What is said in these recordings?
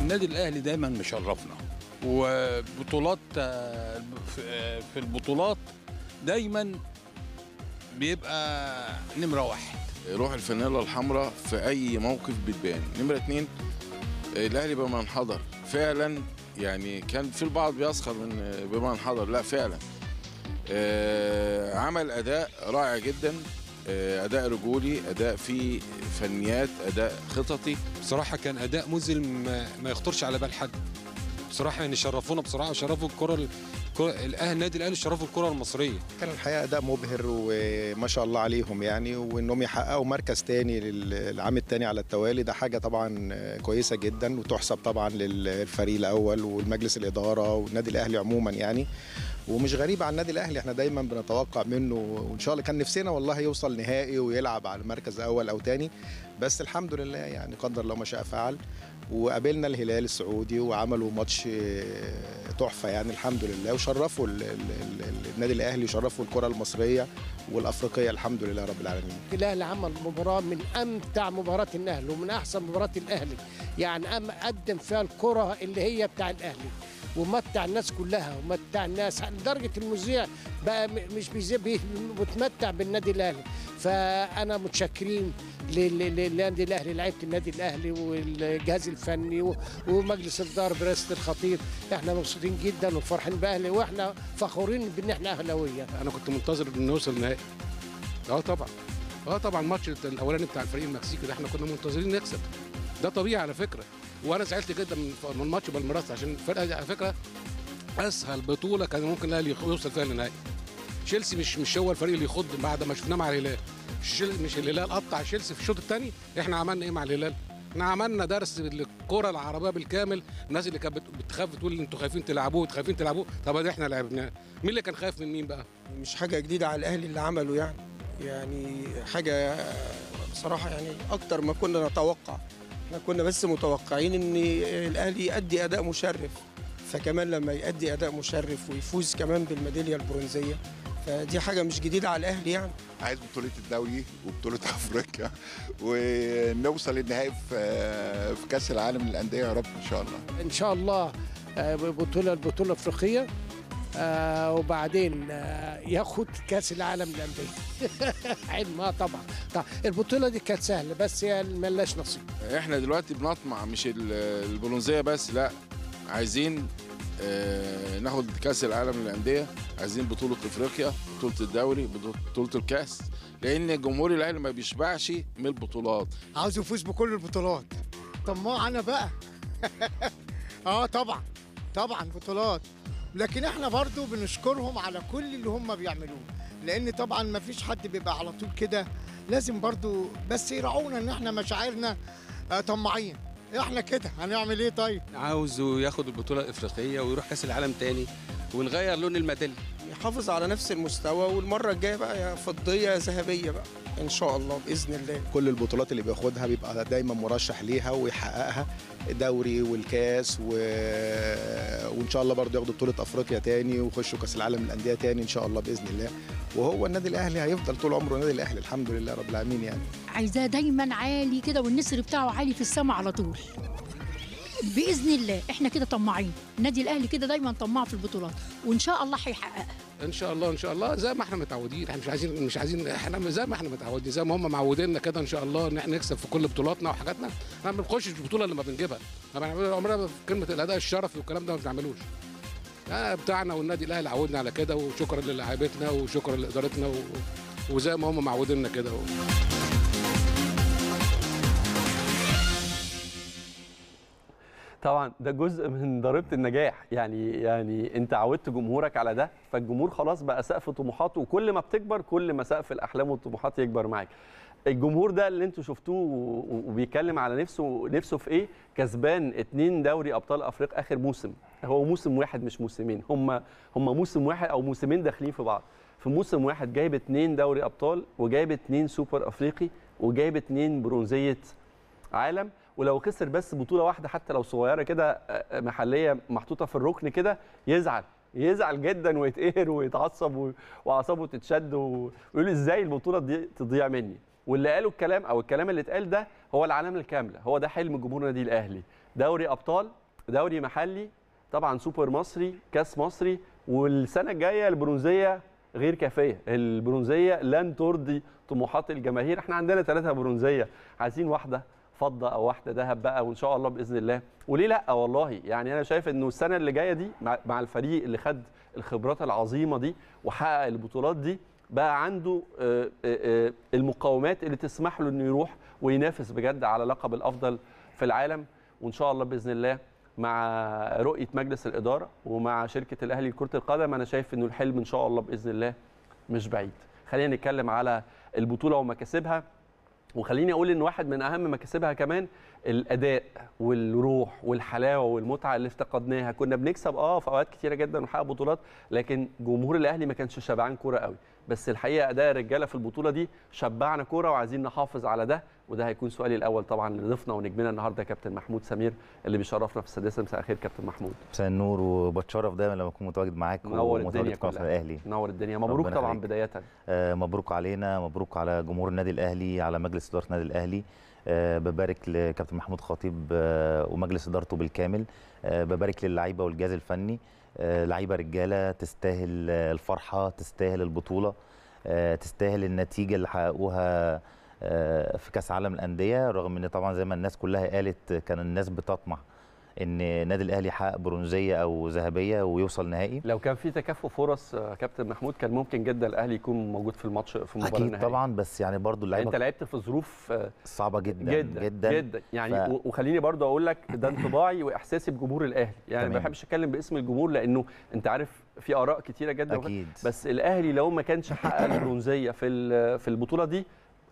النادي الاهلي دايما مشرفنا وبطولات آه، آه، في البطولات دايما بيبقى نمره واحد روح الفانيلا الحمراء في اي موقف بتبان نمره اتنين الاهلي بما انحضر فعلا يعني كان في البعض بيسخر من آه، بما انحضر لا فعلا آه، عمل اداء رائع جدا آه، اداء رجولي اداء فيه فنيات اداء خططي بصراحه كان اداء مذهل ما يخطرش على بال حد بصراحه يعني شرفونا بصراحه وشرفوا الكره الاهلي النادي الاهلي شرفوا الكره المصريه كان الحقيقه اداء مبهر وما شاء الله عليهم يعني وانهم يحققوا مركز تاني للعام التاني على التوالي ده حاجه طبعا كويسه جدا وتحسب طبعا للفريق الاول والمجلس الاداره والنادي الاهلي عموما يعني ومش غريب على النادي الاهلي احنا دايما بنتوقع منه وان شاء الله كان نفسنا والله يوصل نهائي ويلعب على المركز اول او تاني بس الحمد لله يعني قدر الله ما شاء فعل وقابلنا الهلال السعودي وعملوا ماتش تحفه يعني الحمد لله وشرفوا النادي الاهلي وشرفوا الكره المصريه والافريقيه الحمد لله رب العالمين. الاهلي عمل مباراه من امتع مباريات الاهلي ومن احسن مباريات الاهلي يعني قدم فيها الكره اللي هي بتاع الاهلي. ومتع الناس كلها ومتع الناس لدرجه المذيع بقى مش بيتمتع بالنادي الاهلي فانا متشكرين للنادي الاهلي لعيبه النادي الاهلي والجهاز الفني ومجلس الدار برئاسه الخطيب احنا مبسوطين جدا وفرحين باهلي واحنا فخورين بان احنا اهلاويه انا كنت منتظر ان نوصل نهائي اه طبعا اه طبعا الماتش الاولاني بتاع الفريق المكسيكي ده احنا كنا منتظرين نكسب ده طبيعي على فكره وانا زعلت جدا من ماتش بالمراس عشان الفرقه دي على فكره اسهل بطوله كان ممكن الاهلي يوصل فيها للنهائي تشيلسي مش مش هو الفريق اللي يخض بعد ما شفناه مع الهلال مش الهلال قطع تشيلسي في الشوط الثاني احنا عملنا ايه مع الهلال احنا عملنا درس للكره العربيه بالكامل الناس اللي كانت بتخاف تقول انتوا خايفين تلعبوه خايفين تلعبوه طب ده احنا لعبناه مين اللي كان خايف من مين بقى مش حاجه جديده على الاهلي اللي عمله يعني يعني حاجه آه، بصراحه يعني اكتر ما كنا نتوقع احنا كنا بس متوقعين ان الاهلي يؤدي اداء مشرف فكمان لما يؤدي اداء مشرف ويفوز كمان بالميداليه البرونزيه فدي حاجه مش جديده على الاهلي يعني عايز بطوله الدوري وبطوله افريقيا ونوصل للنهائي في كاس العالم للانديه يا رب ان شاء الله ان شاء الله آه، بطوله البطوله الافريقيه آه، وبعدين آه، ياخد كاس العالم للانديه ما طبعا طبعا البطوله دي كانت سهله بس هي يعني نصيب احنا دلوقتي بنطمع مش البرونزيه بس لا عايزين آه، ناخد كاس العالم للانديه عايزين بطوله افريقيا بطوله الدوري بطوله الكاس لان جمهور الاهلي ما بيشبعش من البطولات عاوز يفوز بكل البطولات طماع انا بقى اه طبعا طبعا بطولات لكن احنا برضو بنشكرهم على كل اللي هم بيعملوه لان طبعا ما فيش حد بيبقى على طول كده لازم برضو بس يراعونا ان احنا مشاعرنا آه، طماعين احنا كده هنعمل ايه طيب عاوزه ياخد البطوله الافريقيه ويروح كاس العالم تاني ونغير لون الميداليه يحافظ على نفس المستوى والمره الجايه بقى يا فضيه يا ذهبيه بقى ان شاء الله باذن الله كل البطولات اللي بياخدها بيبقى دايما مرشح ليها ويحققها دوري والكاس و... وان شاء الله برضه ياخدوا بطوله افريقيا تاني ويخشوا كاس العالم للانديه تاني ان شاء الله باذن الله وهو النادي الاهلي هيفضل طول عمره النادي الاهلي الحمد لله رب العالمين يعني عايزاه دايما عالي كده والنسر بتاعه عالي في السماء على طول باذن الله احنا كده طماعين النادي الاهلي كده دايما طماع في البطولات وان شاء الله هيحققها ان شاء الله ان شاء الله زي ما احنا متعودين احنا مش عايزين مش عايزين احنا زي ما احنا متعودين زي ما هم معوديننا كده ان شاء الله ان احنا نكسب في كل بطولاتنا وحاجاتنا احنا ما بنخشش البطوله اللي ما بنجيبها ما بنعملش عمرنا كلمه الاداء الشرفي والكلام ده ما بنعملوش بتاعنا والنادي الاهلي عودنا على كده وشكرا للاعيبتنا وشكرا لادارتنا وزي ما هم معوديننا كده طبعا ده جزء من ضريبه النجاح يعني يعني انت عودت جمهورك على ده فالجمهور خلاص بقى سقف طموحاته وكل ما بتكبر كل ما سقف الاحلام والطموحات يكبر معاك الجمهور ده اللي انتوا شفتوه وبيتكلم على نفسه نفسه في ايه كسبان اتنين دوري ابطال افريقيا اخر موسم هو موسم واحد مش موسمين هم هم موسم واحد او موسمين داخلين في بعض في موسم واحد جايب اتنين دوري ابطال وجايب اتنين سوبر افريقي وجايب اتنين برونزيه عالم ولو خسر بس بطوله واحده حتى لو صغيره كده آه، آه، محليه محطوطه في الركن كده يزعل يزعل جدا ويتقهر ويتعصب واعصابه تتشد ويقول ازاي البطوله دي تضيع مني واللي قاله الكلام او الكلام اللي اتقال ده هو العلامه الكامله هو ده حلم جمهور النادي الاهلي دوري ابطال دوري محلي طبعا سوبر مصري كاس مصري والسنه الجايه البرونزيه غير كافيه البرونزيه لن ترضي طموحات الجماهير احنا عندنا ثلاثه برونزيه عايزين واحده فضه او واحده ذهب بقى وان شاء الله باذن الله وليه لا والله يعني انا شايف انه السنه اللي جايه دي مع الفريق اللي خد الخبرات العظيمه دي وحقق البطولات دي بقى عنده آه، آه، آه، المقومات اللي تسمح له انه يروح وينافس بجد على لقب الافضل في العالم وان شاء الله باذن الله مع رؤيه مجلس الاداره ومع شركه الاهلي لكره القدم انا شايف انه الحلم ان شاء الله باذن الله مش بعيد خلينا نتكلم على البطوله ومكاسبها وخليني اقول ان واحد من اهم مكاسبها كمان الاداء والروح والحلاوه والمتعه اللي افتقدناها كنا بنكسب اه في اوقات كتيره جدا ونحقق بطولات لكن جمهور الاهلي ما كانش شبعان كوره قوي بس الحقيقه اداء الرجاله في البطوله دي شبعنا كوره وعايزين نحافظ على ده وده هيكون سؤالي الاول طبعا لضيفنا ونجمنا النهارده كابتن محمود سمير اللي بيشرفنا في السادسه مساء الخير كابتن محمود مساء النور وبتشرف دايما لما اكون متواجد معاك منور الدنيا قناه الاهلي منور الدنيا مبروك طبعا بدايه آه مبروك علينا مبروك على جمهور النادي الاهلي على مجلس اداره النادي الاهلي أه ببارك لكابتن محمود خطيب أه ومجلس ادارته بالكامل أه ببارك للعيبه والجهاز الفني آه، لعيبه رجاله تستاهل الفرحه تستاهل البطوله آه، تستاهل النتيجه اللي حققوها آه، في كاس عالم الانديه رغم ان طبعا زي ما الناس كلها قالت كان الناس بتطمع ان نادي الاهلي يحقق برونزيه او ذهبيه ويوصل نهائي لو كان في تكافؤ فرص آه، كابتن محمود كان ممكن جدا الاهلي يكون موجود في الماتش في المباراه اكيد طبعا بس يعني برضو اللعيبه انت لعبت في ظروف آه، صعبه جدا جدا جدا, جدا. يعني ف... وخليني برضو اقول لك ده انطباعي واحساسي بجمهور الاهلي يعني ما بحبش اتكلم باسم الجمهور لانه انت عارف في اراء كتيره جدا أكيد. بس الاهلي لو ما كانش حقق البرونزيه في في البطوله دي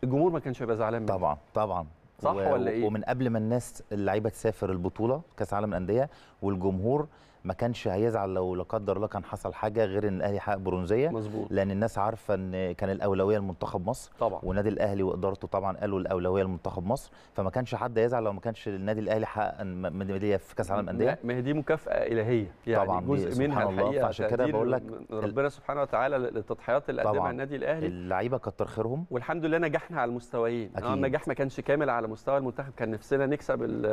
الجمهور ما كانش هيبقى زعلان طبعا طبعا صح و... ولا ايه ومن قبل ما الناس اللعيبه تسافر البطوله كاس عالم الانديه والجمهور ما كانش هيزعل لو لا قدر الله كان حصل حاجه غير ان الاهلي حقق برونزيه مظبوط لان الناس عارفه ان كان الاولويه لمنتخب مصر طبعا والنادي الاهلي وادارته طبعا قالوا الاولويه لمنتخب مصر فما كانش حد يزعل لو ما كانش النادي الاهلي حقق ميداليه في كاس العالم الانديه ما هي دي مكافاه الهيه يعني طبعا جزء منها الحقيقه عشان كده بقول لك ربنا سبحانه وتعالى للتضحيات اللي قدمها النادي الاهلي اللعيبه كتر خيرهم والحمد لله نجحنا على المستويين آه، أكيد. النجاح ما كانش كامل على مستوى المنتخب كان نفسنا نكسب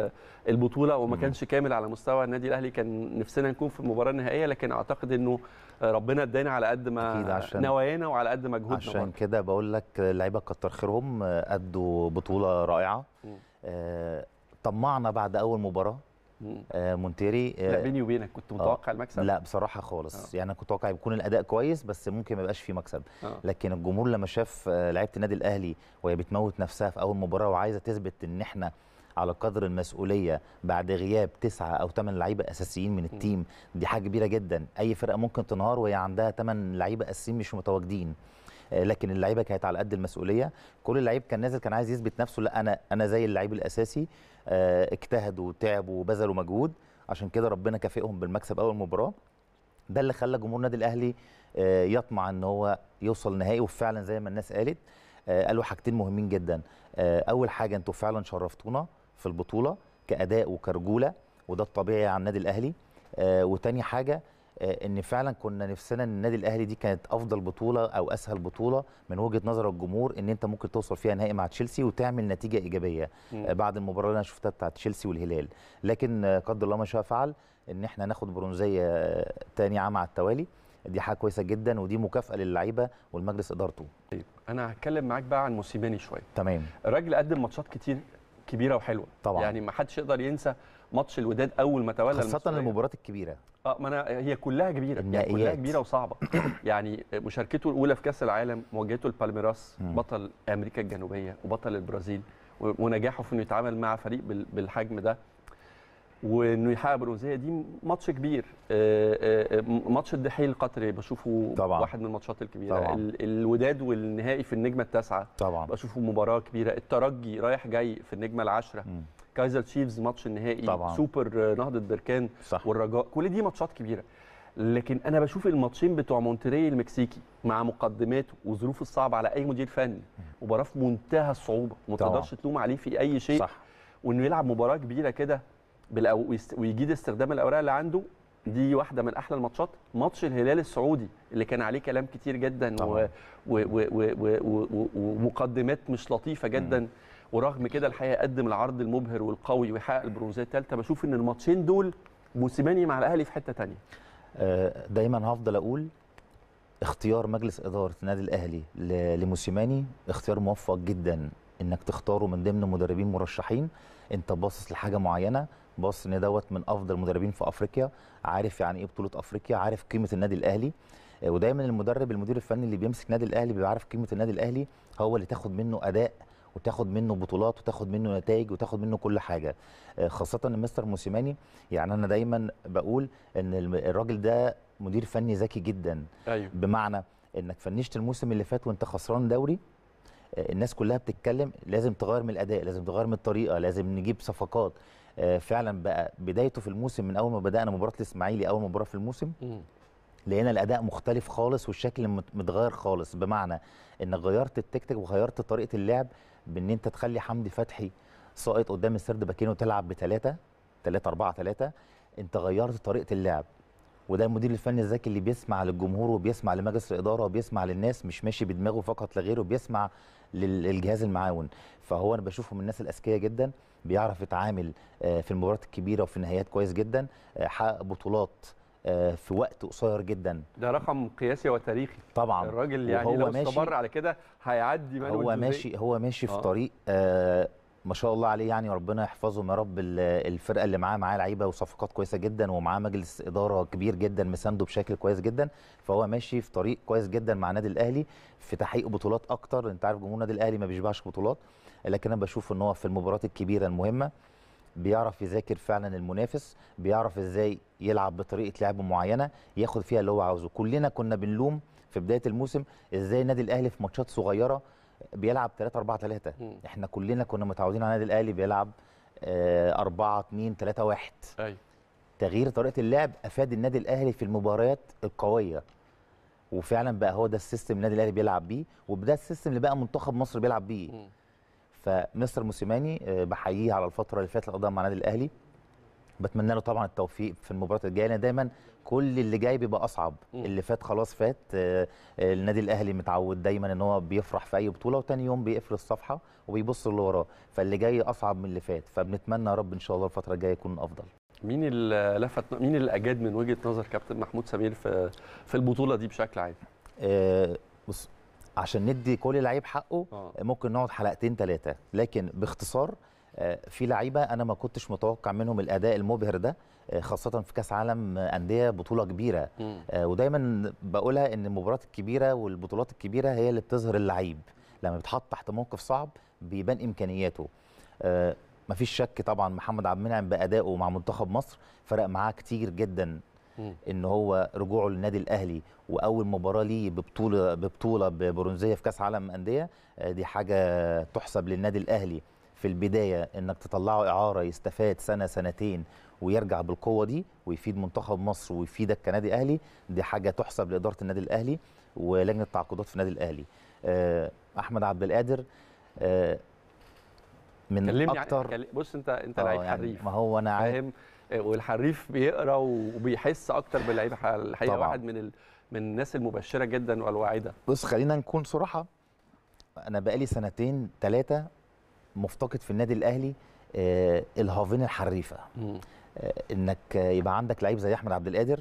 البطوله وما كانش كامل على مستوى النادي الاهلي كان نفسنا نفسنا نكون في المباراه النهائيه لكن اعتقد انه ربنا ادانا على قد ما نوايانا وعلى قد مجهودنا عشان كده بقول لك اللعيبه كتر خيرهم ادوا بطوله رائعه آه، طمعنا بعد اول مباراه آه مونتيري آه لا بيني وبينك كنت آه، متوقع آه المكسب لا بصراحه خالص آه. يعني انا كنت متوقع يكون الاداء كويس بس ممكن ما يبقاش في مكسب آه. لكن الجمهور لما شاف آه، لعيبه النادي الاهلي وهي بتموت نفسها في اول مباراه وعايزه تثبت ان احنا على قدر المسؤوليه بعد غياب تسعه او ثمان لعيبه اساسيين من التيم دي حاجه كبيره جدا اي فرقه ممكن تنهار وهي عندها ثمان لعيبه اساسيين مش متواجدين آه، لكن اللعيبه كانت على قد المسؤوليه كل لعيب كان نازل كان عايز يثبت نفسه لا انا انا زي اللعيب الاساسي آه، اجتهدوا وتعبوا وبذلوا مجهود عشان كده ربنا كافئهم بالمكسب اول مباراه ده اللي خلى جمهور النادي الاهلي آه، يطمع ان هو يوصل نهائي وفعلا زي ما الناس قالت قالوا حاجتين مهمين جدا اول حاجه انتوا فعلا شرفتونا في البطوله كاداء وكرجوله وده الطبيعي على النادي الاهلي آه وتاني حاجه آه ان فعلا كنا نفسنا ان النادي الاهلي دي كانت افضل بطوله او اسهل بطوله من وجهه نظر الجمهور ان انت ممكن توصل فيها نهائي مع تشيلسي وتعمل نتيجه ايجابيه آه بعد المباراه اللي انا شفتها بتاعت تشيلسي والهلال لكن آه، قدر الله ما شاء فعل ان احنا ناخد برونزيه آه، تاني عام على التوالي دي حاجه كويسه جدا ودي مكافاه للعيبه والمجلس ادارته طيب انا هتكلم معاك بقى عن موسيماني شويه تمام الراجل قدم ماتشات كتير كبيره وحلوه طبعا يعني ما حدش يقدر ينسى ماتش الوداد اول ما تولى خاصه المباريات الكبيره اه ما انا هي كلها كبيره يعني كلها كبيره وصعبه يعني مشاركته الاولى في كاس العالم مواجهته لبالميراس بطل امريكا الجنوبيه وبطل البرازيل ونجاحه في انه يتعامل مع فريق بالحجم ده وانه يحقق بالانثى دي ماتش كبير آه، آه، آه، ماتش الدحيل القطري بشوفه طبعا. واحد من الماتشات الكبيره طبعا. الوداد والنهائي في النجمه التاسعه طبعا بشوفه مباراه كبيره الترجي رايح جاي في النجمه العاشره كايزر تشيفز ماتش النهائي طبعا. سوبر نهضه بركان صح. والرجاء كل دي ماتشات كبيره لكن انا بشوف الماتشين بتوع مونتري المكسيكي مع مقدماته وظروفه الصعبه على اي مدير فني مباراه في منتهى الصعوبه ما تقدرش تلوم عليه في اي شيء صح. وانه يلعب مباراه كبيره كده بالأو... ويجيد استخدام الاوراق اللي عنده دي واحده من احلى الماتشات ماتش الهلال السعودي اللي كان عليه كلام كتير جدا و... و... و... و... و... ومقدمات مش لطيفه جدا م. ورغم كده الحقيقه قدم العرض المبهر والقوي ويحقق البرونزيه الثالثه بشوف ان الماتشين دول موسيماني مع الاهلي في حته ثانيه آه، دايما هفضل اقول اختيار مجلس اداره النادي الاهلي لموسيماني اختيار موفق جدا انك تختاره من ضمن مدربين مرشحين انت باصص لحاجه معينه باص ان دوت من افضل المدربين في افريقيا عارف يعني ايه بطوله افريقيا عارف قيمه النادي الاهلي آه، ودايما المدرب المدير الفني اللي بيمسك نادي الاهلي بيبقى عارف قيمه النادي الاهلي هو اللي تاخد منه اداء وتاخد منه بطولات وتاخد منه نتائج وتاخد منه كل حاجه آه، خاصه مستر موسيماني يعني انا دايما بقول ان الراجل ده مدير فني ذكي جدا أيوه. بمعنى انك فنشت الموسم اللي فات وانت خسران دوري آه، الناس كلها بتتكلم لازم تغير من الاداء لازم تغير من الطريقه لازم نجيب صفقات آه، فعلا بقى بدايته في الموسم من اول ما بدانا مباراه الاسماعيلي اول مباراه في الموسم لقينا الاداء مختلف خالص والشكل متغير خالص بمعنى ان غيرت التكتيك وغيرت طريقه اللعب بان انت تخلي حمدي فتحي ساقط قدام السرد باكينه وتلعب بثلاثه ثلاثه اربعه ثلاثه انت غيرت طريقه اللعب وده المدير الفني الذكي اللي بيسمع للجمهور وبيسمع لمجلس الاداره وبيسمع للناس مش ماشي بدماغه فقط لا غيره بيسمع للجهاز المعاون فهو انا بشوفه من الناس الاذكياء جدا بيعرف يتعامل آه، في المباريات الكبيره وفي النهايات كويس جدا آه، حقق بطولات آه، في وقت قصير جدا ده رقم قياسي وتاريخي طبعا الراجل يعني لو ماشي استمر على كده هيعدي هو ماشي هو ماشي في آه. طريق آه ما شاء الله عليه يعني وربنا يحفظهم يا رب الفرقه اللي معاه معاه لعيبه وصفقات كويسه جدا ومعاه مجلس اداره كبير جدا مسانده بشكل كويس جدا فهو ماشي في طريق كويس جدا مع النادي الاهلي في تحقيق بطولات اكتر انت عارف جمهور النادي الاهلي ما بيشبعش بطولات لكن انا بشوف ان هو في المباريات الكبيره المهمه بيعرف يذاكر فعلا المنافس بيعرف ازاي يلعب بطريقه لعب معينه ياخد فيها اللي هو عاوزه كلنا كنا بنلوم في بدايه الموسم ازاي النادي الاهلي في ماتشات صغيره بيلعب 3 4 3 احنا كلنا كنا متعودين على النادي الاهلي بيلعب 4 2 3 1 ايوه تغيير طريقه اللعب افاد النادي الاهلي في المباريات القويه وفعلا بقى هو ده السيستم النادي الاهلي بيلعب بيه وده السيستم اللي بقى منتخب مصر بيلعب بيه فمستر موسيماني آه، بحييه على الفتره اللي فاتت اللي قضاها مع النادي الاهلي بتمنى له طبعا التوفيق في المباراه الجايه لان دايما كل اللي جاي بيبقى اصعب م. اللي فات خلاص فات آه، آه، النادي الاهلي متعود دايما ان هو بيفرح في اي بطوله وتاني يوم بيقفل الصفحه وبيبص اللي وراه فاللي جاي اصعب من اللي فات فبنتمنى يا رب ان شاء الله الفتره الجايه يكون افضل مين اللي لفت مين اللي اجاد من وجهه نظر كابتن محمود سمير في في البطوله دي بشكل عام أه بص عشان ندي كل لعيب حقه آه. ممكن نقعد حلقتين ثلاثه لكن باختصار آه، في لعيبه انا ما كنتش متوقع منهم الاداء المبهر ده آه، خاصه في كاس عالم انديه بطوله كبيره مم. آه، ودايما بقولها ان المباريات الكبيره والبطولات الكبيره هي اللي بتظهر اللعيب لما بيتحط تحت موقف صعب بيبان امكانياته مفيش شك طبعا محمد عبد المنعم بادائه مع منتخب مصر فرق معاه كتير جدا ان هو رجوعه للنادي الاهلي واول مباراه ليه ببطوله ببطوله برونزيه في كاس عالم انديه دي حاجه تحسب للنادي الاهلي في البدايه انك تطلعه اعاره يستفاد سنه سنتين ويرجع بالقوه دي ويفيد منتخب مصر ويفيدك كنادي اهلي دي حاجه تحسب لاداره النادي الاهلي ولجنه التعاقدات في النادي الاهلي آه، احمد عبد القادر آه، من كلمني اكتر يعني بص انت انت لعيب آه، يعني حريف ما هو انا فاهم والحريف بيقرا وبيحس اكتر باللعيبة الحقيقه طبعا. واحد من ال... من الناس المبشره جدا والواعده بص خلينا نكون صراحه انا بقالي سنتين ثلاثه مفتقد في النادي الاهلي آه، الهافين الحريفه آه، انك يبقى عندك لعيب زي احمد عبد القادر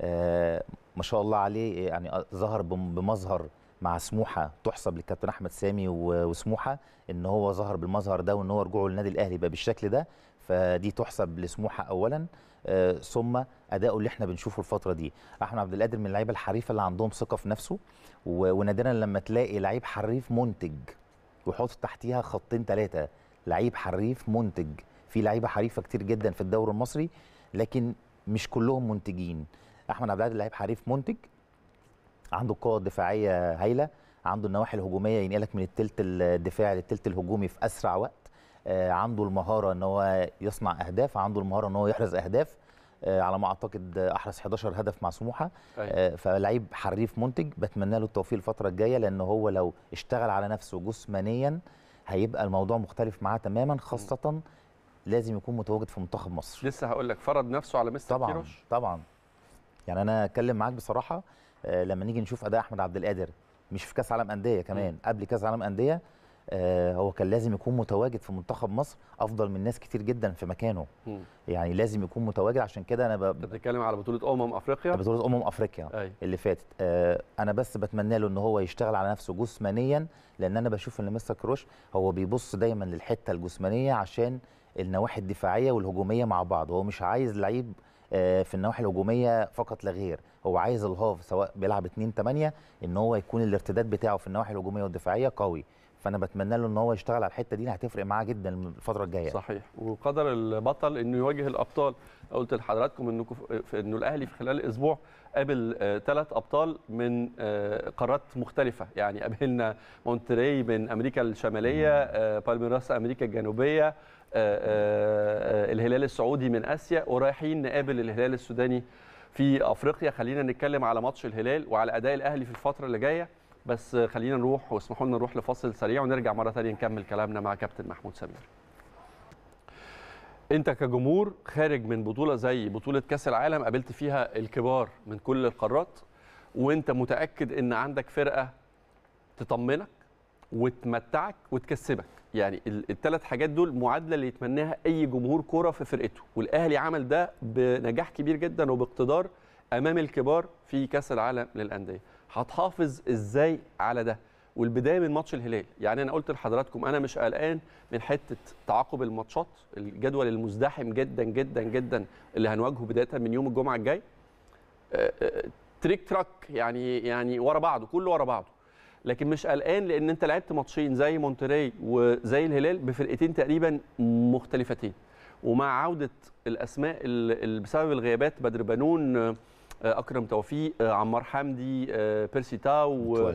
آه، ما شاء الله عليه يعني ظهر بمظهر مع سموحه تحسب للكابتن احمد سامي وسموحه ان هو ظهر بالمظهر ده وان هو رجوعه للنادي الاهلي بقى بالشكل ده فدي تحسب لسموحه اولا ثم اداؤه اللي احنا بنشوفه الفتره دي احمد عبد القادر من اللعيبه الحريفه اللي عندهم ثقه في نفسه ونادرا لما تلاقي لعيب حريف منتج ويحط تحتيها خطين ثلاثه لعيب حريف منتج في لعيبه حريفه كتير جدا في الدوري المصري لكن مش كلهم منتجين احمد عبد العزيز لعيب حريف منتج عنده قوه دفاعيه هايله عنده النواحي الهجوميه ينقلك من الثلث الدفاعي للثلث الهجومي في اسرع وقت آه، عنده المهاره ان هو يصنع اهداف عنده المهاره ان هو يحرز اهداف آه، على ما اعتقد احرز 11 هدف مع سموحه أيوة. آه، فلعيب حريف منتج بتمنى له التوفيق الفتره الجايه لان هو لو اشتغل على نفسه جسمانيا هيبقى الموضوع مختلف معاه تماما خاصه لازم يكون متواجد في منتخب مصر لسه هقول لك فرض نفسه على مستر طبعا كيروش طبعا يعني انا اتكلم معاك بصراحه آه، لما نيجي نشوف اداء احمد عبد القادر مش في كاس عالم انديه كمان م. قبل كاس عالم انديه آه، هو كان لازم يكون متواجد في منتخب مصر افضل من ناس كتير جدا في مكانه م. يعني لازم يكون متواجد عشان كده انا ب... بتتكلم على بطوله امم افريقيا بطوله امم افريقيا أي. اللي فاتت آه، انا بس بتمنى له ان هو يشتغل على نفسه جسمانيا لان انا بشوف ان مستر كروش هو بيبص دايما للحته الجسمانيه عشان النواحي الدفاعيه والهجوميه مع بعض هو مش عايز لعيب آه، في النواحي الهجوميه فقط لا غير هو عايز الهاف سواء بيلعب 2 8 ان هو يكون الارتداد بتاعه في النواحي الهجوميه والدفاعيه قوي فانا بتمنى له ان هو يشتغل على الحته دي هتفرق معاه جدا الفتره الجايه صحيح وقدر البطل انه يواجه الابطال قلت لحضراتكم انكم انه الاهلي في خلال اسبوع قابل ثلاث آه، ابطال من آه، قارات مختلفه يعني قابلنا مونتري من امريكا الشماليه آه، بالميراس امريكا الجنوبيه الهلال السعودي من اسيا ورايحين نقابل الهلال السوداني في افريقيا خلينا نتكلم على ماتش الهلال وعلى اداء الاهلي في الفتره اللي جايه بس خلينا نروح واسمحوا لنا نروح لفاصل سريع ونرجع مره ثانيه نكمل كلامنا مع كابتن محمود سمير انت كجمهور خارج من بطوله زي بطوله كاس العالم قابلت فيها الكبار من كل القارات وانت متاكد ان عندك فرقه تطمنك وتمتعك وتكسبك يعني الثلاث حاجات دول معادله اللي يتمناها اي جمهور كوره في فرقته والاهلي عمل ده بنجاح كبير جدا وباقتدار امام الكبار في كاس العالم للانديه هتحافظ ازاي على ده والبدايه من ماتش الهلال يعني انا قلت لحضراتكم انا مش قلقان من حته تعاقب الماتشات الجدول المزدحم جدا جدا جدا اللي هنواجهه بدايه من يوم الجمعه الجاي تريك آه، تراك آه، يعني يعني ورا بعضه كله ورا بعضه لكن مش قلقان لان انت لعبت ماتشين زي مونتري وزي الهلال بفرقتين تقريبا مختلفتين ومع عوده الاسماء اللي بسبب الغيابات بدر بنون آه، آه، اكرم توفيق آه، عمار حمدي آه، بيرسي تاو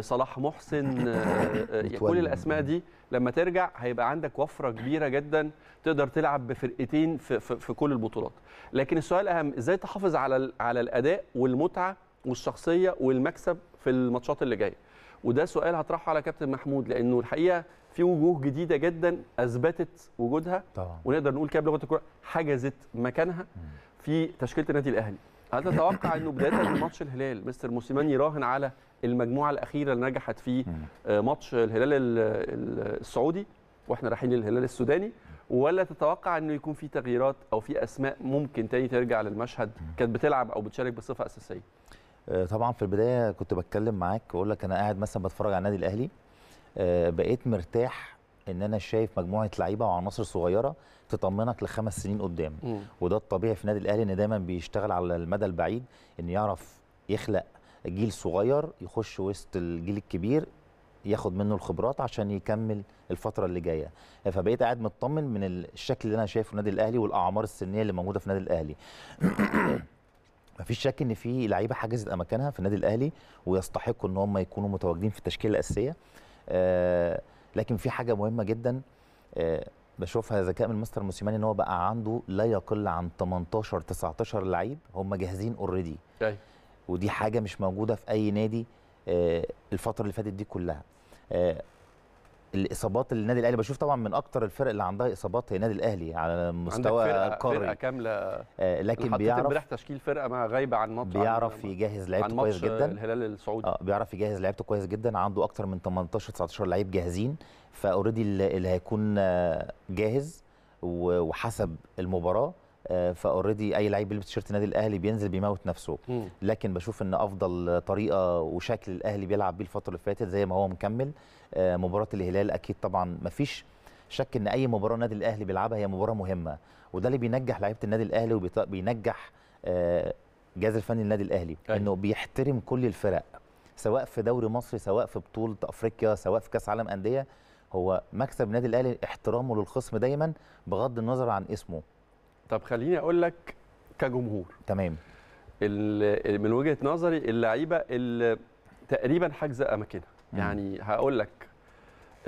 صلاح محسن يعني كل الاسماء دي لما ترجع هيبقى عندك وفره كبيره جدا تقدر تلعب بفرقتين في, في, في كل البطولات لكن السؤال الاهم ازاي تحافظ على على الاداء والمتعه والشخصيه والمكسب في الماتشات اللي جايه وده سؤال هطرحه على كابتن محمود لانه الحقيقه في وجوه جديده جدا اثبتت وجودها طبعا. ونقدر نقول كده بلغه الكوره حجزت مكانها في تشكيله النادي الاهلي هل تتوقع انه بدايه من ماتش الهلال مستر موسيماني راهن على المجموعه الاخيره اللي نجحت في آه، ماتش الهلال السعودي واحنا رايحين للهلال السوداني ولا تتوقع انه يكون في تغييرات او في اسماء ممكن تاني ترجع للمشهد كانت بتلعب او بتشارك بصفه اساسيه آه، طبعا في البدايه كنت بتكلم معاك واقول لك انا قاعد مثلا بتفرج على النادي الاهلي آه، بقيت مرتاح ان انا شايف مجموعه لعيبه وعناصر صغيره تطمنك لخمس سنين قدام م. وده الطبيعي في النادي الاهلي ان دايما بيشتغل على المدى البعيد ان يعرف يخلق جيل صغير يخش وسط الجيل الكبير ياخد منه الخبرات عشان يكمل الفتره اللي جايه فبقيت قاعد مطمن من الشكل اللي انا شايفه في النادي الاهلي والاعمار السنيه اللي موجوده في النادي الاهلي مفيش شك ان في لعيبه حجزت اماكنها في النادي الاهلي ويستحقوا ان هم يكونوا متواجدين في التشكيله الاساسيه آه لكن في حاجه مهمه جدا آه، بشوفها ذكاء من مستر موسيماني ان هو بقى عنده لا يقل عن 18 19 لعيب هم جاهزين اوريدي ودي حاجه مش موجوده في اي نادي آه، الفتره اللي فاتت دي كلها آه، الاصابات اللي النادي الاهلي بشوف طبعا من اكتر الفرق اللي عندها اصابات هي النادي الاهلي على مستوى فرقة فرقه كامله آه لكن بيعرف امبارح تشكيل فرقه ما غايبه عن ماتش بيعرف عن يجهز لعيبته كويس جدا الهلال السعودي اه بيعرف يجهز لعيبته كويس جدا عنده اكتر من 18 19 لعيب جاهزين فاوريدي اللي هيكون آه، جاهز وحسب المباراه فاوريدي اي لعيب بيلبس تيشيرت النادي الاهلي بينزل بيموت نفسه م. لكن بشوف ان افضل طريقه وشكل الاهلي بيلعب بيه الفتره اللي فاتت زي ما هو مكمل آه، مباراه الهلال اكيد طبعا ما فيش شك ان اي مباراه النادي الاهلي بيلعبها هي مباراه مهمه وده اللي بينجح لعيبه النادي الاهلي وبينجح الجهاز آه، الفني للنادي الاهلي أي. أيوة. انه بيحترم كل الفرق سواء في دوري مصري سواء في بطوله افريقيا سواء في كاس عالم انديه هو مكسب النادي الاهلي احترامه للخصم دايما بغض النظر عن اسمه طب خليني اقول لك كجمهور تمام من وجهه نظري اللعيبه اللي تقريبا حاجزه اماكنها يعني هقول لك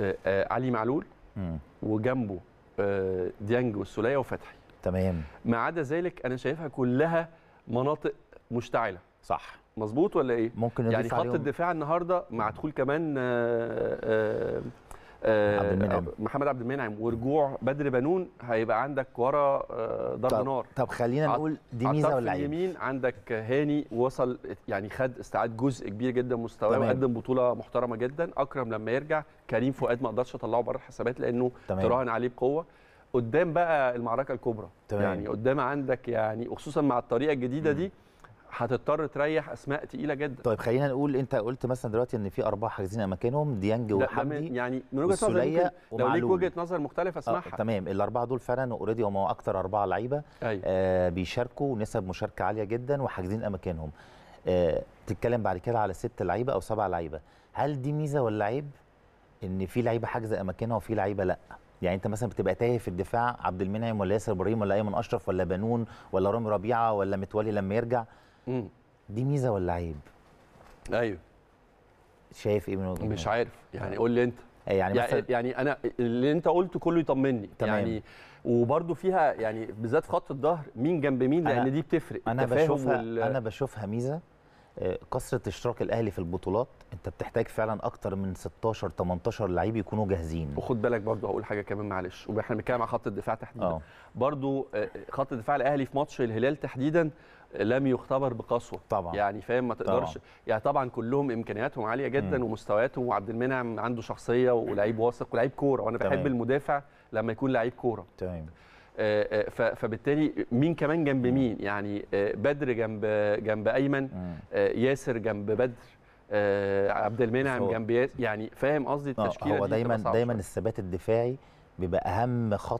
آه، آه، علي معلول مم. وجنبه آه، ديانج والسوليه وفتحي تمام ما عدا ذلك انا شايفها كلها مناطق مشتعله صح مظبوط ولا ايه ممكن يعني خط الدفاع النهارده مع دخول كمان آآ آآ آه، عبد المنعم محمد عبد المنعم ورجوع بدر بنون هيبقى عندك ورا آه، ضرب نار طب خلينا نقول دي ميزه ولا عيب اليمين عندك هاني وصل يعني خد استعاد جزء كبير جدا مستواه وقدم بطوله محترمه جدا اكرم لما يرجع كريم فؤاد ما اقدرش اطلعه بره الحسابات لانه تراهن عليه بقوه قدام بقى المعركه الكبرى تمام. يعني قدام عندك يعني وخصوصا مع الطريقه الجديده دي هتضطر تريح اسماء تقيله جدا طيب خلينا نقول انت قلت مثلا دلوقتي ان في اربعه حاجزين اماكنهم ديانج وحمدي يعني من وجهه نظري لو ليك وجهه نظر مختلفه آه، اسمعها آه تمام الاربعه دول فعلا اوريدي هم اكتر اربعه لعيبه أيوة. آه بيشاركوا نسب مشاركه عاليه جدا وحاجزين اماكنهم آه تتكلم بعد كده على ست لعيبه او سبع لعيبه هل دي ميزه ولا عيب ان في لعيبه حاجزه اماكنها وفي لعيبه لا يعني انت مثلا بتبقى تايه في الدفاع عبد المنعم ولا ياسر ابراهيم ولا ايمن اشرف ولا بنون ولا رامي ربيعه ولا متولي لما يرجع مم. دي ميزه ولا عيب ايوه شايف ايه من وجهه مش عارف يعني قول لي انت يعني, يعني مثلا يعني انا اللي انت قلته كله يطمني تمام. يعني وبرده فيها يعني بالذات في خط الظهر مين جنب مين لان دي بتفرق انا بشوفها وال... انا بشوفها ميزه كثره اشتراك الاهلي في البطولات انت بتحتاج فعلا اكتر من 16 18 لعيب يكونوا جاهزين وخد بالك برضو هقول حاجه كمان معلش واحنا بنتكلم على خط الدفاع تحديدا أوه. برضو آه، خط الدفاع الاهلي في ماتش الهلال تحديدا لم يختبر بقسوه طبعا يعني فاهم ما تقدرش طبعا. يعني طبعا كلهم امكانياتهم عاليه جدا م. ومستوياتهم وعبد المنعم عنده شخصيه ولعيب واثق ولعيب كوره وانا بحب المدافع لما يكون لعيب كوره تمام آه، آه، فبالتالي مين كمان جنب مين يعني آه، بدر جنب جنب ايمن ياسر جنب بدر عبد المنعم جنب ياسر يعني فاهم قصدي التشكيله هو دايما دايما الثبات الدفاعي بيبقى اهم خط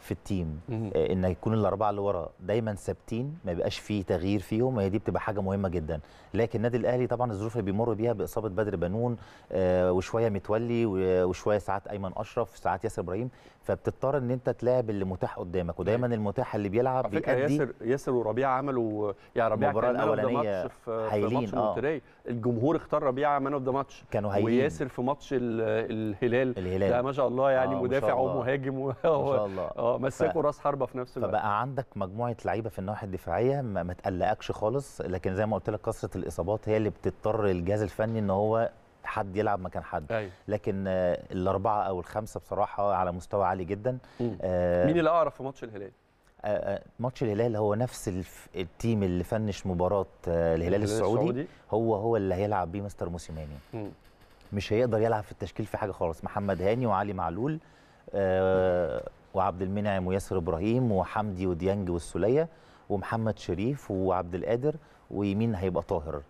في التيم ان يكون الاربعه اللي ورا دايما ثابتين ما يبقاش فيه تغيير فيهم هي دي بتبقى حاجه مهمه جدا لكن النادي الاهلي طبعا الظروف اللي بيمر بيها باصابه بدر بنون وشويه متولي وشويه ساعات ايمن اشرف ساعات ياسر ابراهيم فبتضطر ان انت تلاعب اللي متاح قدامك ودايما أيوة. المتاح اللي بيلعب بيأدي ياسر ياسر وربيعه عملوا يعني ربيعه المباراه الاولانيه هايلين اه الجمهور اختار ربيعه مان اوف ذا ماتش كانوا هايلين وياسر في ماتش الهلال الهلال ده ما شاء الله يعني آه مدافع ومهاجم ما شاء الله اه مسكوا ف... راس حربه في نفس الوقت فبقى عندك مجموعه لعيبه في النواحي الدفاعيه ما, ما تقلقكش خالص لكن زي ما قلت لك كثره الاصابات هي اللي بتضطر الجهاز الفني ان هو حد يلعب مكان حد أيوة. لكن الاربعه او الخمسه بصراحه على مستوى عالي جدا آه مين اللي اقرب في ماتش الهلال آه، آه، ماتش الهلال هو نفس التيم اللي فنش مباراه آه، الهلال السعودي, السعودي هو هو اللي هيلعب بيه مستر موسيماني مش هيقدر يلعب في التشكيل في حاجه خالص محمد هاني وعلي معلول آه وعبد المنعم وياسر ابراهيم وحمدي وديانج والسوليه ومحمد شريف وعبد القادر ويمين هيبقى طاهر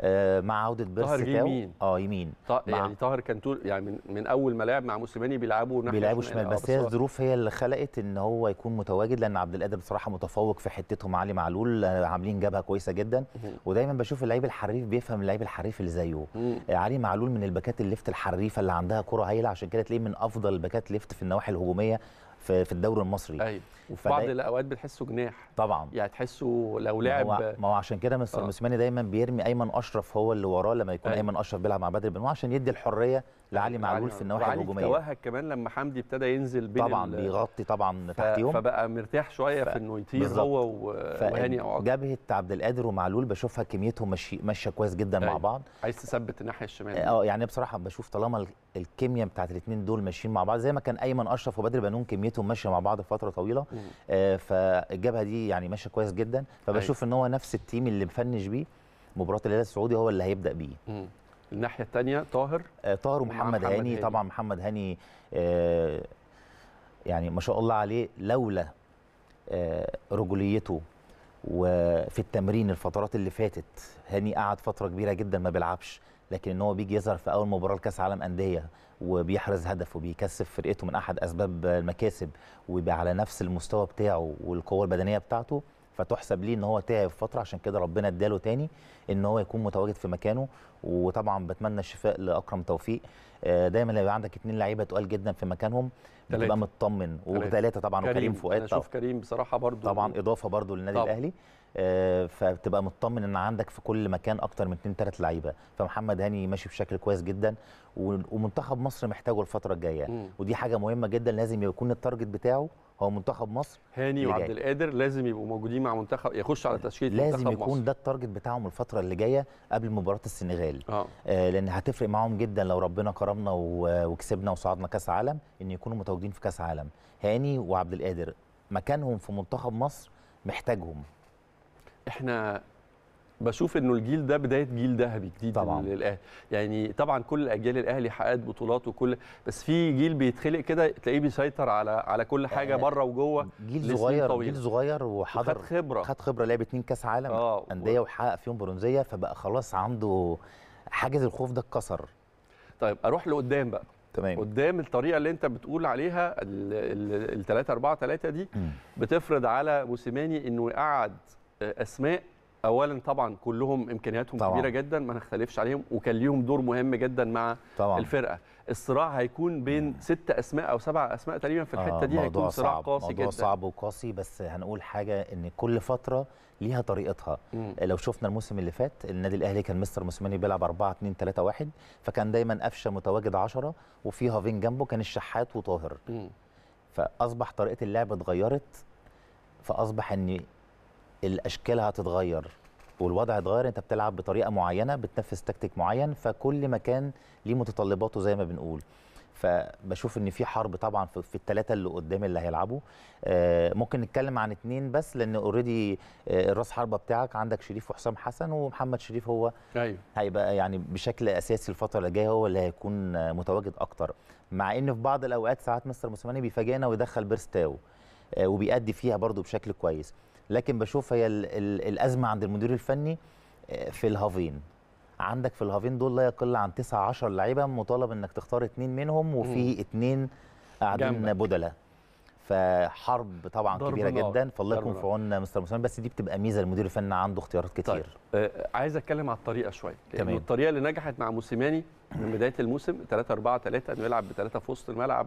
آه مع عوده بيرس طاهر يمين اه يمين مع... يعني طاهر كان طول يعني من, من اول ما لعب مع موسيماني بيلعبوا ناحيه بيلعبوا شمال آه، بس هي الظروف هي اللي خلقت ان هو يكون متواجد لان عبد القادر بصراحه متفوق في حتته مع علي معلول آه، عاملين جبهه كويسه جدا مم. ودايما بشوف اللعيب الحريف بيفهم اللعيب الحريف اللي زيه مم. آه، علي معلول من الباكات الليفت الحريفه اللي عندها كره هايله عشان كده تلاقيه من افضل الباكات ليفت في النواحي الهجوميه في في الدوري المصري ايوه وفي بعض الاوقات بتحسه جناح طبعا يعني تحسه لو لعب ما هو, ما هو عشان كده مستر آه. موسيماني دايما بيرمي ايمن اشرف هو اللي وراه لما يكون أيوة. ايمن اشرف بيلعب مع بدر بن عشان يدي الحريه لعلي معلول في النواحي الهجوميه وعلي كمان لما حمدي ابتدى ينزل بين طبعا بيغطي طبعا تحتيهم فبقى مرتاح شويه ف... في انه يطير هو وهاني او جبهه عبد القادر ومعلول بشوفها كميتهم ماشيه كويس جدا أي. مع أيوة. بعض عايز تثبت الناحيه الشمال اه يعني بصراحه بشوف طالما الكيمياء بتاعت الاثنين دول ماشيين مع بعض زي ما كان ايمن اشرف وبدر بنون كميتهم ماشيه مع بعض فتره طويله آه فالجبهه دي يعني ماشيه كويس جدا فبشوف أي. أيوة. ان هو نفس التيم اللي مفنش بيه مباراه الهلال السعودي هو اللي هيبدا بيه مم. الناحيه الثانيه طاهر آه، طاهر ومحمد هاني. هاني طبعا محمد هاني آه يعني ما شاء الله عليه لولا آه رجوليته وفي التمرين الفترات اللي فاتت هاني قعد فتره كبيره جدا ما بيلعبش لكن ان هو بيجي يظهر في اول مباراه لكاس عالم انديه وبيحرز هدف وبيكسب فرقته من احد اسباب المكاسب ويبقى على نفس المستوى بتاعه والقوه البدنيه بتاعته فتحسب ليه ان هو تعب فتره عشان كده ربنا اداله تاني ان هو يكون متواجد في مكانه وطبعا بتمنى الشفاء لاكرم توفيق آه، دايما لما يبقى عندك اثنين لعيبه تقال جدا في مكانهم بتبقى مطمن وثلاثه طبعا كريم. وكريم فؤاد طبعا كريم بصراحه برضو طبعا اضافه برضو للنادي طبعا. الاهلي آه، فبتبقى مطمن ان عندك في كل مكان اكتر من اثنين ثلاث لعيبه فمحمد هاني ماشي بشكل كويس جدا ومنتخب مصر محتاجه الفتره الجايه ودي حاجه مهمه جدا لازم يكون التارجت بتاعه هو منتخب مصر هاني وعبد القادر لازم يبقوا موجودين مع منتخب يخش على تشكيله منتخب مصر لازم يكون ده التارجت بتاعهم الفتره اللي جايه قبل مباراه السنغال آه. آه لان هتفرق معاهم جدا لو ربنا كرمنا وكسبنا وصعدنا كاس عالم ان يكونوا متواجدين في كاس عالم هاني وعبد القادر مكانهم في منتخب مصر محتاجهم احنا بشوف انه الجيل ده بدايه جيل ذهبي جديد طبعا للاهلي يعني طبعا كل اجيال الاهلي حققت بطولات وكل بس في جيل بيتخلق كده تلاقيه بيسيطر على على كل حاجه آه بره وجوه جيل صغير طويل. جيل صغير وحضر خد خبره خد خبره لعب اتنين كاس عالم آه انديه وحقق فيهم برونزيه فبقى خلاص عنده حاجز الخوف ده اتكسر طيب اروح لقدام بقى تمام قدام الطريقه اللي انت بتقول عليها ال 3 4 3 دي م. بتفرض على موسيماني انه يقعد آه، اسماء اولا طبعا كلهم امكانياتهم طبعا. كبيره جدا ما نختلفش عليهم وكان ليهم دور مهم جدا مع طبعا. الفرقه الصراع هيكون بين مم. ست اسماء او سبع اسماء تقريبا في الحته آه، دي هيكون صراع قاسي موضوع جدا صعب وقاسي بس هنقول حاجه ان كل فتره ليها طريقتها مم. لو شفنا الموسم اللي فات النادي الاهلي كان مستر موسيماني بيلعب 4 2 3 1 فكان دايما قفشه متواجد 10 وفي هافين جنبه كان الشحات وطاهر مم. فاصبح طريقه اللعب اتغيرت فاصبح ان الاشكال هتتغير والوضع اتغير انت بتلعب بطريقه معينه بتنفذ تكتيك معين فكل مكان ليه متطلباته زي ما بنقول فبشوف ان في حرب طبعا في الثلاثه اللي قدام اللي هيلعبوا آه، ممكن نتكلم عن اثنين بس لان اوريدي آه، الراس حربه بتاعك عندك شريف وحسام حسن ومحمد شريف هو أيوه. هيبقى يعني بشكل اساسي الفتره اللي جايه هو اللي هيكون آه، متواجد اكتر مع ان في بعض الاوقات ساعات مستر موسيماني بيفاجئنا ويدخل بيرستاو وبيأدي فيها برضو بشكل كويس لكن بشوف هي الـ الـ الازمه عند المدير الفني آه، في الهافين عندك في الهافين دول لا يقل عن 9 10 لعيبه مطالب انك تختار اثنين منهم وفي اثنين قاعدين بدله فحرب طبعا كبيره جدا فالله يكون في عوننا مستر مسلم بس دي بتبقى ميزه المدير الفني عنده اختيارات كتير طيب. آه عايز اتكلم على الطريقه شويه تمام الطريقه اللي نجحت مع موسيماني من بدايه الموسم 3 4 3 انه يلعب بثلاثه في وسط الملعب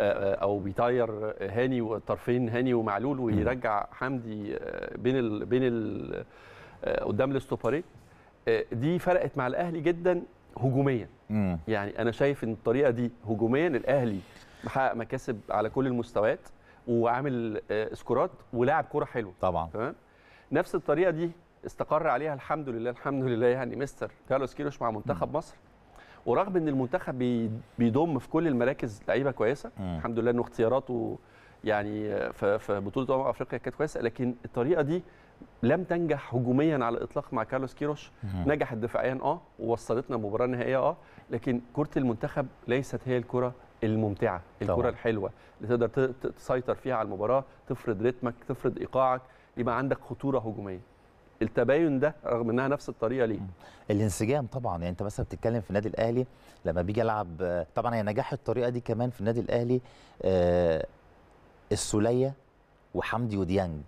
او بيطير هاني والطرفين هاني ومعلول ويرجع حمدي آه، بين الـ بين الـ آه، قدام الاستوباريه آه، دي فرقت مع الاهلي جدا هجوميا يعني انا شايف ان الطريقه دي هجوميا الاهلي محقق مكاسب على كل المستويات وعامل سكورات ولاعب كوره حلوه طبعا تمام نفس الطريقه دي استقر عليها الحمد لله الحمد لله يعني مستر كارلوس كيروش مع منتخب مصر ورغم ان المنتخب بيضم في كل المراكز لعيبه كويسه مم. الحمد لله انه اختياراته يعني في بطوله امم افريقيا كانت كويسه لكن الطريقه دي لم تنجح هجوميا على الاطلاق مع كارلوس كيروش مم. نجحت دفاعيا اه ووصلتنا مباراه نهائيه اه لكن كره المنتخب ليست هي الكره الممتعه الكره الحلوه اللي تقدر تسيطر فيها على المباراه تفرض رتمك تفرض ايقاعك يبقى عندك خطوره هجوميه التباين ده رغم انها نفس الطريقه ليه الانسجام طبعا يعني انت مثلا بتتكلم في النادي الاهلي لما بيجي العب طبعا هي نجاح الطريقه دي كمان في النادي الاهلي آه، السوليه وحمدي وديانج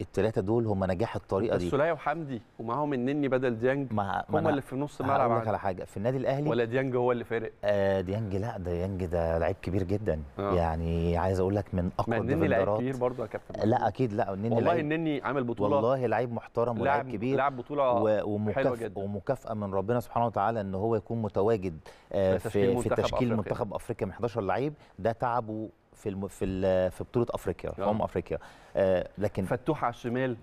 الثلاثه دول هم نجاح الطريقه دي السوليه وحمدي ومعاهم النني بدل ديانج مع... هم اللي في نص الملعب هقول لك على حاجه في النادي الاهلي ولا ديانج هو اللي فارق آه ديانج لا ده ديانج ده لعيب كبير جدا آه. يعني عايز اقول لك من اقوى الديفندرات النني لعيب كبير برضه يا كابتن لا اكيد لا النني والله لعيب... النني عامل بطوله والله لعيب محترم ولعيب كبير لعب بطوله و... جدا ومكافاه من ربنا سبحانه وتعالى ان هو يكون متواجد آه في تشكيل منتخب افريقيا من 11 لعيب ده تعبه في في في بطوله افريقيا في آه. امم افريقيا آه، لكن فتوح على الشمال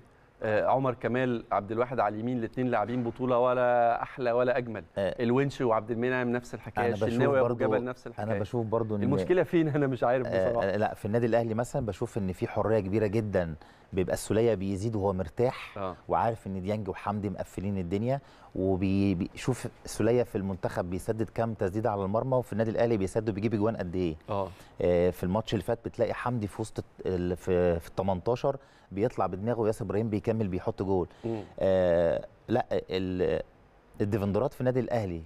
آه، عمر كمال عبد الواحد على اليمين الاثنين لاعبين بطوله ولا احلى ولا اجمل آه الونش وعبد المنعم نفس الحكايه الشناوي ابو جبل نفس الحكايه انا بشوف برضو إن المشكله فين انا مش عارف بصراحه آه لا في النادي الاهلي مثلا بشوف ان في حريه كبيره جدا بيبقى السوليه بيزيد وهو مرتاح آه. وعارف ان ديانج وحمدي مقفلين الدنيا وبيشوف سوليه في المنتخب بيسدد كام تسديده على المرمى وفي النادي الاهلي بيسدد وبيجيب اجوان قد ايه آه. اه في الماتش اللي فات بتلاقي حمدي في وسط في ال 18 بيطلع بدماغه ياسر ابراهيم بيكمل بيحط جول آه لا الديفندرات في النادي الاهلي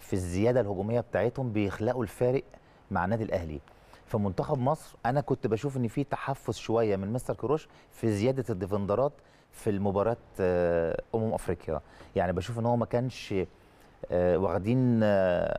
في الزياده الهجوميه بتاعتهم بيخلقوا الفارق مع النادي الاهلي في منتخب مصر انا كنت بشوف ان في تحفظ شويه من مستر كروش في زياده الديفندرات في المباراه آه، امم افريقيا يعني بشوف ان هو ما كانش آه، واخدين آه،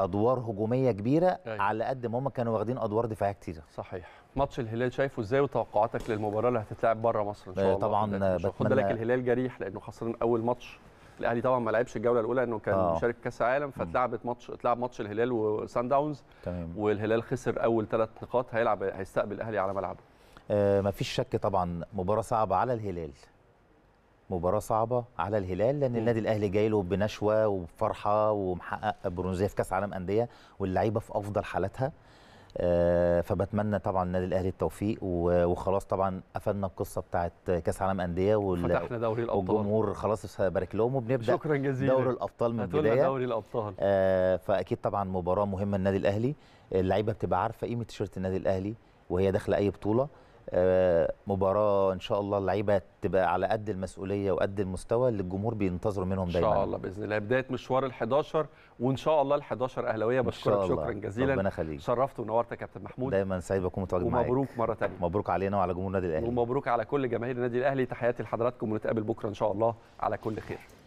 ادوار هجوميه كبيره أي. أيوة. على قد ما هم كانوا واخدين ادوار دفاعيه كتيره صحيح ماتش الهلال شايفه ازاي وتوقعاتك للمباراه اللي هتتلعب بره مصر ان شاء الله طبعا خد بالك الهلال جريح لانه خسران اول ماتش الاهلي طبعا ما لعبش الجوله الاولى انه كان أوه. مشارك كاس عالم فاتلعبت ماتش اتلعب ماتش الهلال وسان داونز تمام. والهلال خسر اول ثلاث نقاط هيلعب هيستقبل الاهلي على ملعبه آه مفيش شك طبعا مباراه صعبه على الهلال مباراه صعبه على الهلال لان النادي الاهلي جاي له بنشوه وبفرحه ومحقق برونزيه في كاس عالم انديه واللعيبه في افضل حالاتها آه فبتمنى طبعا النادي الاهلي التوفيق وخلاص طبعا قفلنا القصه بتاعت كاس عالم انديه فتحنا دوري الابطال والجمهور خلاص بارك لهم وبنبدا شكرا جزيلا دوري الابطال من البدايه دوري الابطال آه فاكيد طبعا مباراه مهمه النادي الاهلي اللعيبه بتبقى عارفه قيمه تيشيرت النادي الاهلي وهي داخله اي بطوله آه، مباراه ان شاء الله اللعيبه تبقى على قد المسؤوليه وقد المستوى اللي الجمهور بينتظروا منهم دايما ان شاء الله باذن الله بدايه مشوار ال11 وان شاء الله ال11 اهلاويه بشكرك شكرا جزيلا ربنا يخليك شرفت ونورت يا كابتن محمود دايما سعيد بكون متواجد معاك ومبروك مره ثانيه مبروك علينا وعلى جمهور النادي الاهلي ومبروك على كل جماهير النادي الاهلي تحياتي لحضراتكم ونتقابل بكره ان شاء الله على كل خير